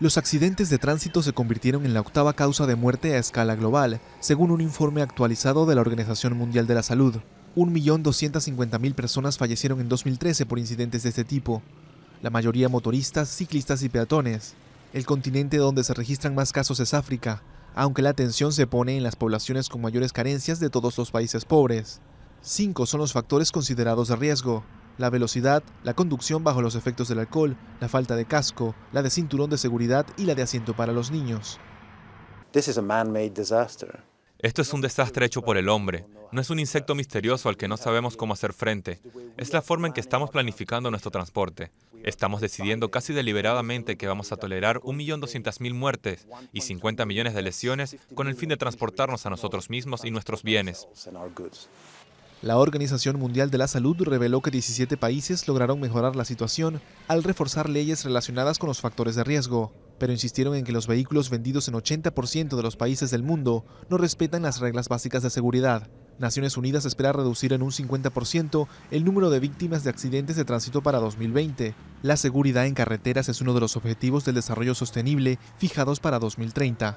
Los accidentes de tránsito se convirtieron en la octava causa de muerte a escala global, según un informe actualizado de la Organización Mundial de la Salud. 1.250.000 personas fallecieron en 2013 por incidentes de este tipo, la mayoría motoristas, ciclistas y peatones. El continente donde se registran más casos es África, aunque la atención se pone en las poblaciones con mayores carencias de todos los países pobres. Cinco son los factores considerados de riesgo, la velocidad, la conducción bajo los efectos del alcohol, la falta de casco, la de cinturón de seguridad y la de asiento para los niños. Esto es un desastre hecho por el hombre. No es un insecto misterioso al que no sabemos cómo hacer frente. Es la forma en que estamos planificando nuestro transporte. Estamos decidiendo casi deliberadamente que vamos a tolerar 1.200.000 muertes y 50 millones de lesiones con el fin de transportarnos a nosotros mismos y nuestros bienes. La Organización Mundial de la Salud reveló que 17 países lograron mejorar la situación al reforzar leyes relacionadas con los factores de riesgo, pero insistieron en que los vehículos vendidos en 80% de los países del mundo no respetan las reglas básicas de seguridad. Naciones Unidas espera reducir en un 50% el número de víctimas de accidentes de tránsito para 2020. La seguridad en carreteras es uno de los objetivos del desarrollo sostenible fijados para 2030.